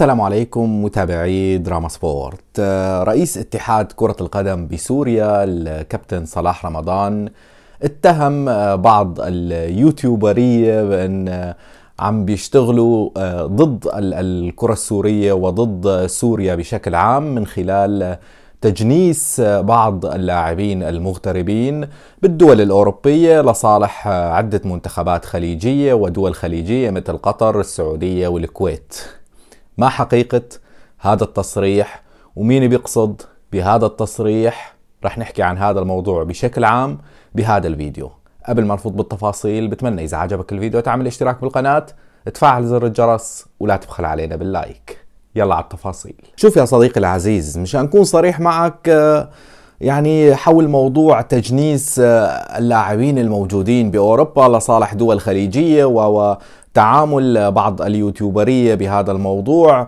السلام عليكم متابعي دراما سبورت آه، رئيس اتحاد كرة القدم بسوريا الكابتن صلاح رمضان اتهم آه، بعض اليوتيوبرية بأن آه، عم بيشتغلوا ضد الكرة السورية وضد سوريا بشكل عام من خلال تجنيس بعض اللاعبين المغتربين بالدول الأوروبية لصالح عدة منتخبات خليجية ودول خليجية مثل قطر السعودية والكويت ما حقيقة هذا التصريح ومين بيقصد بهذا التصريح رح نحكي عن هذا الموضوع بشكل عام بهذا الفيديو قبل ما نفوت بالتفاصيل بتمنى إذا عجبك الفيديو تعمل اشتراك بالقناة تفعل زر الجرس ولا تبخل علينا باللايك يلا على التفاصيل شوف يا صديقي العزيز مشان أكون صريح معك آه، يعني حول موضوع تجنيس آه، اللاعبين الموجودين بأوروبا لصالح دول خليجية و تعامل بعض اليوتيوبرية بهذا الموضوع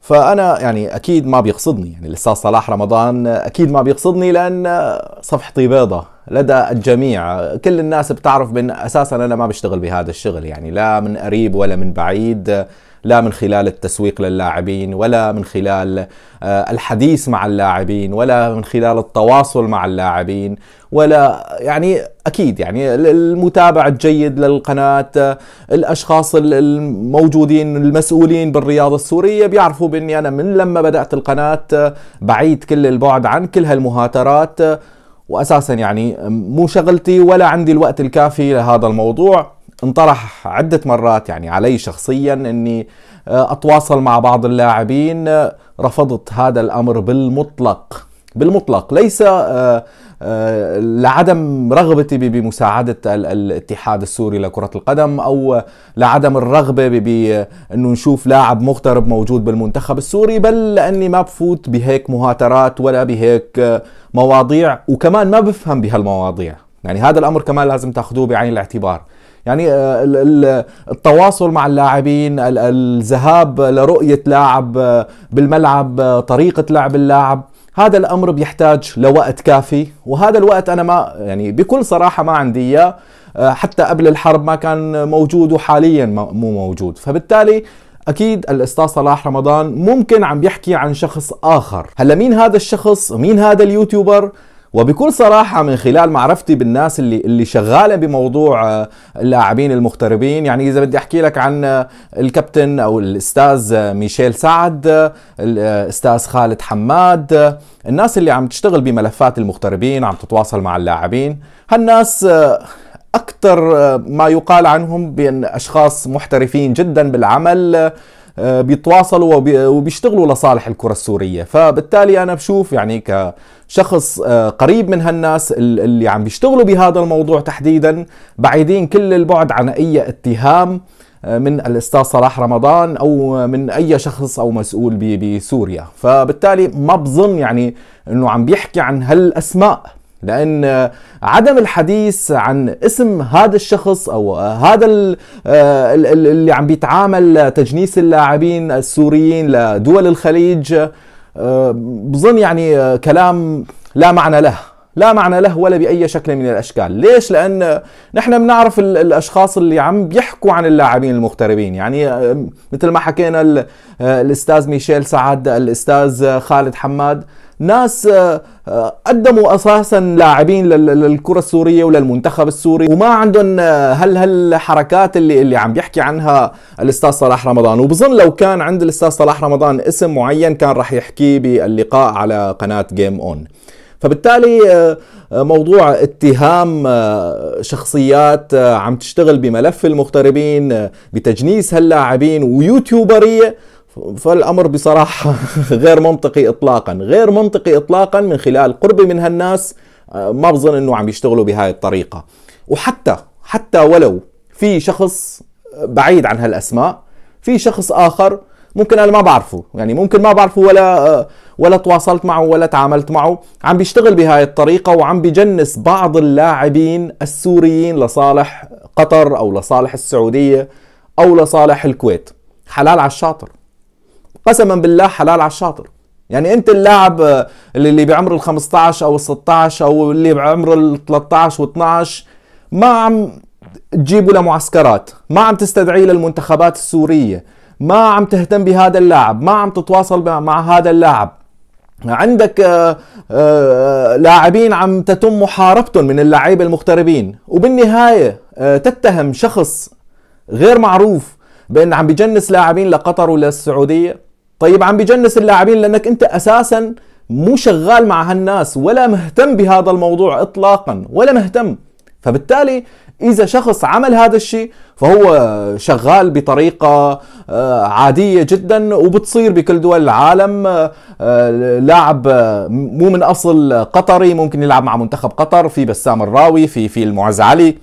فأنا يعني أكيد ما بيقصدني يعني الأستاذ صلاح رمضان أكيد ما بيقصدني لأن صفحتي بيضة لدى الجميع كل الناس بتعرف بأن أساسا أنا ما بشتغل بهذا الشغل يعني لا من قريب ولا من بعيد لا من خلال التسويق للاعبين ولا من خلال آه، الحديث مع اللاعبين ولا من خلال التواصل مع اللاعبين ولا يعني اكيد يعني المتابع الجيد للقناه آه، الاشخاص الموجودين المسؤولين بالرياضه السوريه بيعرفوا باني انا من لما بدات القناه آه، بعيد كل البعد عن كل هالمهاترات واساسا يعني مو شغلتي ولا عندي الوقت الكافي لهذا الموضوع انطرح عدة مرات يعني علي شخصيا اني آه، اتواصل مع بعض اللاعبين آه، رفضت هذا الامر بالمطلق بالمطلق ليس آه، لعدم رغبتي بمساعدة الاتحاد السوري لكرة القدم أو لعدم الرغبة بأنه نشوف لاعب مغترب موجود بالمنتخب السوري بل لأني ما بفوت بهيك مهاترات ولا بهيك مواضيع وكمان ما بفهم بهالمواضيع يعني هذا الأمر كمان لازم تاخذوه بعين الاعتبار يعني آه، التواصل مع اللاعبين الذهاب لرؤية لاعب آه، بالملعب آه، طريقة لعب اللاعب هذا الامر بيحتاج لوقت كافي وهذا الوقت انا ما يعني بكل صراحه ما عندي اياه حتى قبل الحرب ما كان موجود وحاليا مو موجود فبالتالي اكيد الاستاذ صلاح رمضان ممكن عم بيحكي عن شخص اخر هلا مين هذا الشخص مين هذا اليوتيوبر وبكل صراحة من خلال معرفتي بالناس اللي اللي شغالة بموضوع آه، اللاعبين المغتربين يعني إذا بدي أحكي لك عن آه، الكابتن أو الأستاذ آه، ميشيل سعد الأستاذ خالد حماد الناس اللي عم تشتغل بملفات المغتربين عم تتواصل مع اللاعبين هالناس أكثر ما يقال عنهم بأن أشخاص محترفين جدا بالعمل آه، بيتواصلوا وبيشتغلوا لصالح الكرة السورية فبالتالي أنا بشوف يعني كشخص آه، قريب من هالناس اللي عم بيشتغلوا بهذا الموضوع تحديدا بعيدين كل البعد عن أي اتهام آه، من الاستاذ صلاح رمضان او من اي شخص او مسؤول بسوريا فبالتالي ما بظن يعني انه عم بيحكي عن هالاسماء لأن عدم الحديث عن اسم هذا الشخص أو هذا آه، اللي عم بيتعامل تجنيس اللاعبين السوريين لدول الخليج آه، بظن يعني كلام لا معنى له لا معنى له ولا بأي شكل من الأشكال ليش؟ لأن نحن بنعرف الأشخاص اللي عم بيحكوا عن اللاعبين المغتربين يعني آه، مثل ما حكينا الأستاذ ميشيل سعد الأستاذ خالد حماد ناس آه، آه، قدموا اساسا لاعبين للكره السوريه وللمنتخب السوري وما عندهم آه، هل هالحركات اللي اللي عم بيحكي عنها الاستاذ صلاح رمضان وبظن لو كان عند الاستاذ صلاح رمضان اسم معين كان راح يحكيه باللقاء على قناه جيم اون فبالتالي موضوع اتهام شخصيات عم تشتغل بملف المغتربين بتجنيس هاللاعبين ويوتيوبريه فالامر بصراحه غير منطقي اطلاقا غير منطقي اطلاقا من خلال قربي من هالناس آه، ما بظن انه عم يشتغلوا بهاي الطريقه وحتى حتى ولو في شخص آه، بعيد عن هالاسماء في شخص اخر ممكن انا ما بعرفه يعني ممكن ما بعرفه ولا آه، ولا تواصلت معه ولا تعاملت معه عم بيشتغل بهاي الطريقه وعم بجنس بعض اللاعبين السوريين لصالح قطر او لصالح السعوديه او لصالح الكويت حلال على الشاطر قسما بالله حلال على الشاطر يعني انت اللاعب آه، اللي بعمر ال 15 او ال 16 او اللي بعمر ال 13 و12 ما عم تجيبه لمعسكرات ما عم تستدعيه للمنتخبات السورية ما عم تهتم بهذا اللاعب ما عم تتواصل مع هذا اللاعب عندك آه، آه، لاعبين عم تتم محاربتهم من اللعيبة المغتربين وبالنهاية تتهم شخص غير معروف بأن عم بجنس لاعبين لقطر وللسعودية طيب عم بجنس اللاعبين لانك انت اساسا مو شغال مع هالناس ولا مهتم بهذا الموضوع اطلاقا ولا مهتم فبالتالي اذا شخص عمل هذا الشيء فهو شغال بطريقه آه، عاديه جدا وبتصير بكل دول العالم آه، لاعب مو من اصل قطري ممكن يلعب مع منتخب قطر في بسام الراوي في في المعز علي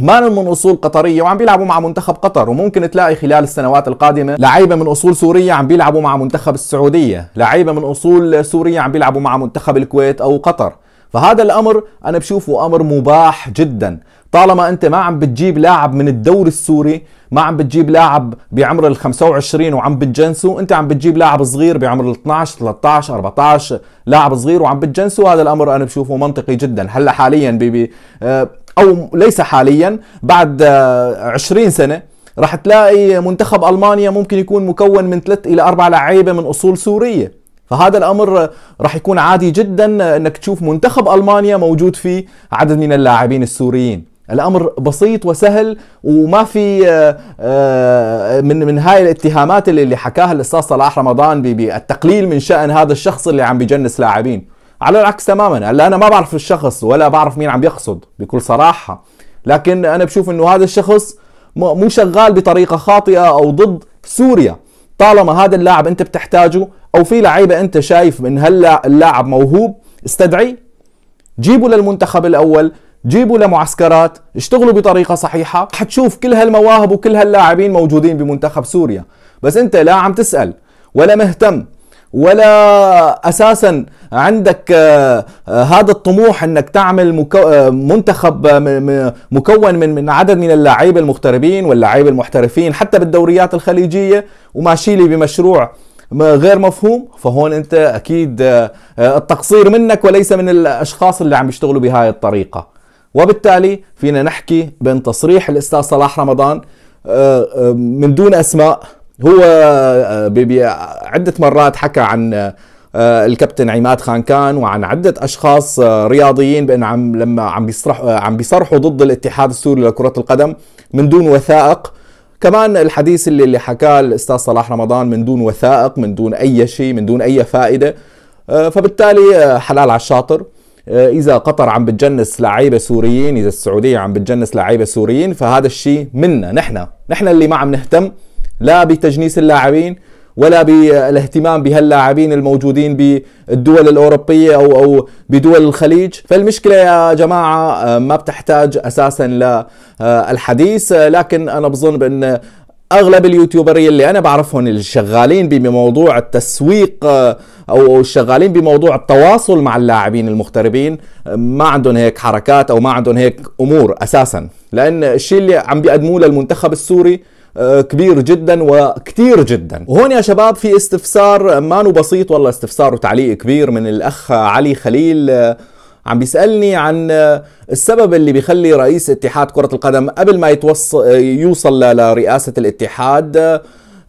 ما من اصول قطريه وعم بيلعبوا مع منتخب قطر وممكن تلاقي خلال السنوات القادمه لعيبه من اصول سوريه عم بيلعبوا مع منتخب السعوديه، لعيبه من اصول سوريه عم بيلعبوا مع منتخب الكويت او قطر، فهذا الامر انا بشوفه امر مباح جدا، طالما انت ما عم بتجيب لاعب من الدوري السوري، ما عم بتجيب لاعب بعمر ال 25 وعم بتجنسه، انت عم بتجيب لاعب صغير بعمر ال 12 13 14 لاعب صغير وعم بتجنسه، هذا الامر انا بشوفه منطقي جدا، هلا حاليا بي بي آه او ليس حاليا بعد 20 آه، سنه راح تلاقي منتخب المانيا ممكن يكون مكون من ثلاث الى اربع لعيبه من اصول سوريه فهذا الامر راح يكون عادي جدا آه، انك تشوف منتخب المانيا موجود فيه عدد من اللاعبين السوريين الامر بسيط وسهل وما في آه، من من هاي الاتهامات اللي حكاها الاستاذ صلاح رمضان بالتقليل من شان هذا الشخص اللي عم بجنس لاعبين على العكس تماما هلا انا ما بعرف الشخص ولا بعرف مين عم يقصد بكل صراحه لكن انا بشوف انه هذا الشخص مو شغال بطريقه خاطئه او ضد سوريا طالما هذا اللاعب انت بتحتاجه او في لعيبه انت شايف من هلا اللاعب موهوب استدعي جيبه للمنتخب الاول جيبوا لمعسكرات اشتغلوا بطريقة صحيحة حتشوف كل هالمواهب وكل هاللاعبين موجودين بمنتخب سوريا بس انت لا عم تسأل ولا مهتم ولا اساسا عندك آه، آه، هذا الطموح انك تعمل آه، منتخب مكون من من عدد من اللاعبين المغتربين واللاعبين المحترفين حتى بالدوريات الخليجيه وماشي لي بمشروع غير مفهوم فهون انت اكيد التقصير منك وليس من الاشخاص اللي عم يشتغلوا بهاي الطريقه وبالتالي فينا نحكي بين تصريح الاستاذ صلاح رمضان من دون اسماء هو آه، عدة مرات حكى عن آه، الكابتن عماد خان كان وعن عدة أشخاص آه، رياضيين بأن عم لما عم بيصرحوا عم بيصرحوا ضد الاتحاد السوري لكرة القدم من دون وثائق كمان الحديث اللي اللي حكاه الاستاذ صلاح رمضان من دون وثائق من دون اي شيء من دون اي فائده فبالتالي حلال على الشاطر اذا قطر عم بتجنس لعيبه سوريين اذا السعوديه عم بتجنس لعيبه سوريين فهذا الشيء منا نحن نحن اللي ما عم نهتم لا بتجنيس اللاعبين ولا بالاهتمام بهاللاعبين الموجودين بالدول الاوروبيه او او بدول الخليج، فالمشكله يا جماعه آه، ما بتحتاج اساسا للحديث آه، آه، لكن انا بظن بان اغلب اليوتيوبرين اللي انا بعرفهم اللي شغالين بموضوع التسويق او شغالين بموضوع التواصل مع اللاعبين المغتربين ما عندهم هيك حركات او ما عندهم هيك امور اساسا لان الشيء اللي عم بيقدموه للمنتخب السوري كبير جدا وكثير جدا وهون يا شباب في استفسار مانو بسيط والله استفسار وتعليق كبير من الأخ علي خليل آه، عم بيسألني عن آه، السبب اللي بيخلي رئيس اتحاد كرة القدم قبل ما يتوص آه، يوصل لرئاسة الاتحاد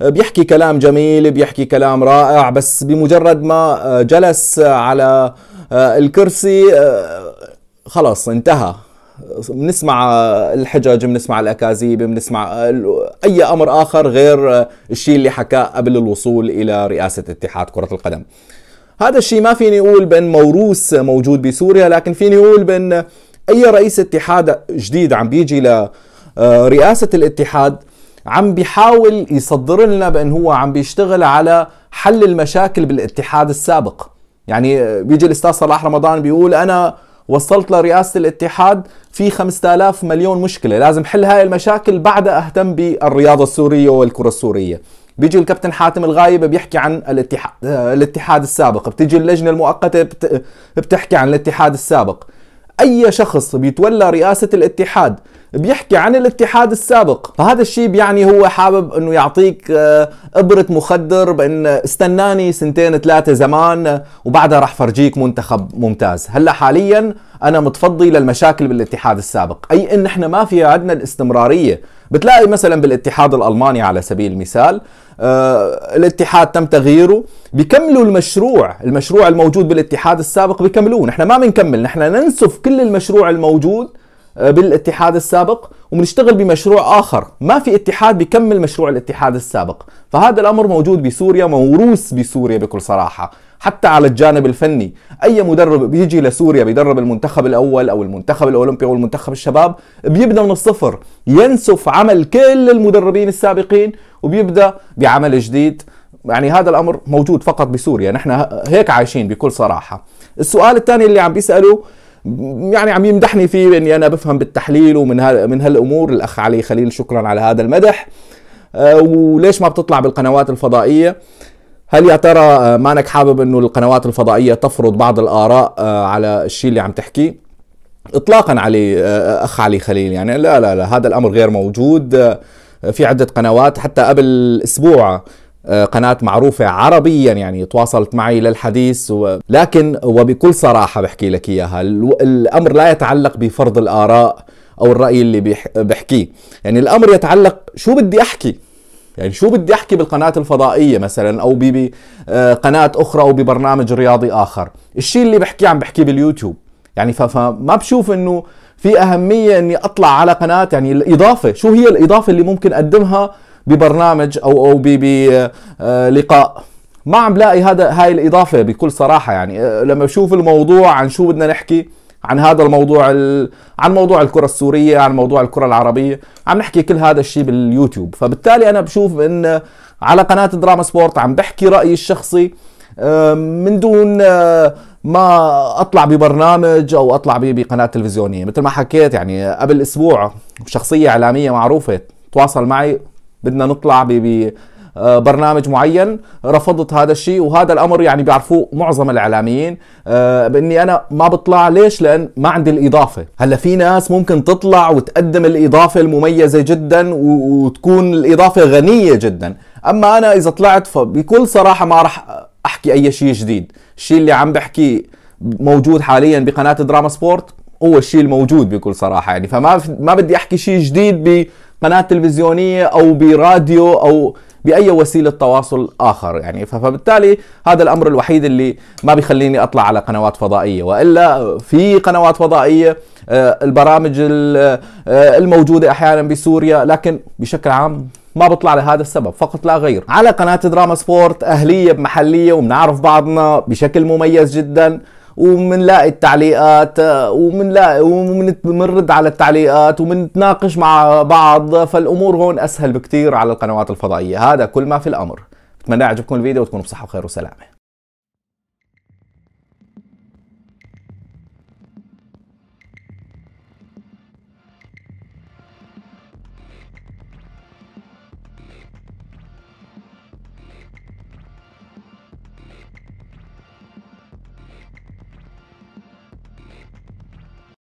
بيحكي كلام جميل بيحكي كلام رائع بس بمجرد ما جلس على الكرسي خلاص انتهى بنسمع الحجج بنسمع الاكاذيب بنسمع اي امر اخر غير الشيء اللي حكاه قبل الوصول الى رئاسه اتحاد كره القدم هذا الشيء ما فيني اقول بان موروث موجود بسوريا لكن فيني اقول بان اي رئيس اتحاد جديد عم بيجي لرئاسه آه، الاتحاد عم بيحاول يصدر لنا بان هو عم بيشتغل على حل المشاكل بالاتحاد السابق يعني آه، بيجي الاستاذ صلاح رمضان بيقول انا وصلت لرئاسة الاتحاد في 5000 مليون مشكلة لازم حل هاي المشاكل بعدها أهتم بالرياضة السورية والكرة السورية بيجي الكابتن حاتم الغايب بيحكي عن الاتحاد آه، الاتحاد السابق بتيجي اللجنة المؤقتة بتحكي عن الاتحاد السابق أي شخص بيتولى رئاسة الاتحاد بيحكي عن الاتحاد السابق فهذا الشيء بيعني هو حابب انه يعطيك آه، ابرة مخدر بان استناني سنتين ثلاثة زمان وبعدها راح فرجيك منتخب ممتاز هلا حاليا انا متفضي للمشاكل بالاتحاد السابق اي ان احنا ما في عندنا الاستمرارية بتلاقي مثلا بالاتحاد الالماني على سبيل المثال آه الاتحاد تم تغييره بيكملوا المشروع المشروع الموجود بالاتحاد السابق بيكملوه نحن ما بنكمل نحن ننسف كل المشروع الموجود آه، بالاتحاد السابق وبنشتغل بمشروع اخر ما في اتحاد بيكمل مشروع الاتحاد السابق فهذا الامر موجود بسوريا موروث بسوريا بكل صراحه حتى على الجانب الفني اي مدرب بيجي لسوريا بيدرب المنتخب الاول او المنتخب الاولمبي او المنتخب الشباب بيبدا من الصفر ينسف عمل كل المدربين السابقين وبيبدا بعمل جديد يعني هذا الامر موجود فقط بسوريا نحن هيك عايشين بكل صراحه السؤال الثاني اللي عم بيسالوه يعني عم يمدحني فيه اني انا بفهم بالتحليل ومن هال من هالامور الاخ علي خليل شكرا على هذا المدح آه، وليش ما بتطلع بالقنوات الفضائيه هل يا ترى آه، مانك حابب انه القنوات الفضائيه تفرض بعض الاراء آه، على الشيء اللي عم تحكيه اطلاقا علي اخ علي خليل يعني لا لا لا هذا الامر غير موجود في عده قنوات حتى قبل اسبوع آه، قناة معروفة عربيا يعني تواصلت معي للحديث و... لكن وبكل صراحة بحكي لك إياها الأمر لا يتعلق بفرض الآراء أو الرأي اللي بيح... بحكيه يعني الأمر يتعلق شو بدي أحكي يعني شو بدي أحكي بالقناة الفضائية مثلا أو بقناة آه، أخرى أو ببرنامج رياضي آخر الشيء اللي بحكيه عم بحكيه باليوتيوب يعني ف... فما بشوف انه في اهميه اني اطلع على قناه يعني الاضافه شو هي الاضافه اللي ممكن اقدمها ببرنامج او او بلقاء آه، ما عم بلاقي هذا هاي الاضافه بكل صراحه يعني آه، لما بشوف الموضوع عن شو بدنا نحكي عن هذا الموضوع ال... عن موضوع الكره السوريه عن موضوع الكره العربيه عم نحكي كل هذا الشيء باليوتيوب فبالتالي انا بشوف ان على قناه دراما سبورت عم بحكي رايي الشخصي من دون آه، ما اطلع ببرنامج او اطلع بقناه تلفزيونيه مثل ما حكيت يعني قبل اسبوع شخصيه اعلاميه معروفه تواصل معي بدنا نطلع ب آه، معين رفضت هذا الشيء وهذا الامر يعني بيعرفوه معظم الاعلاميين آه، باني انا ما بطلع ليش لان ما عندي الاضافه هلا في ناس ممكن تطلع وتقدم الاضافه المميزه جدا وتكون الاضافه غنيه جدا اما انا اذا طلعت فبكل صراحه ما راح احكي اي شيء جديد الشيء اللي عم بحكيه موجود حاليا بقناه دراما سبورت هو الشيء الموجود بكل صراحه يعني فما ما بدي احكي شيء جديد ب قناه تلفزيونيه او براديو او باي وسيله تواصل اخر يعني فبالتالي هذا الامر الوحيد اللي ما بيخليني اطلع على قنوات فضائيه والا في قنوات فضائيه آه، البرامج آه، الموجوده احيانا بسوريا لكن بشكل عام ما بطلع لهذا السبب فقط لا غير على قناة دراما سبورت أهلية بمحلية وبنعرف بعضنا بشكل مميز جدا وبنلاقي التعليقات ومنلاقي وبنرد على التعليقات وبنتناقش مع بعض فالامور هون اسهل بكثير على القنوات الفضائيه هذا كل ما في الامر بتمنى يعجبكم الفيديو وتكونوا بصحه وخير وسلامه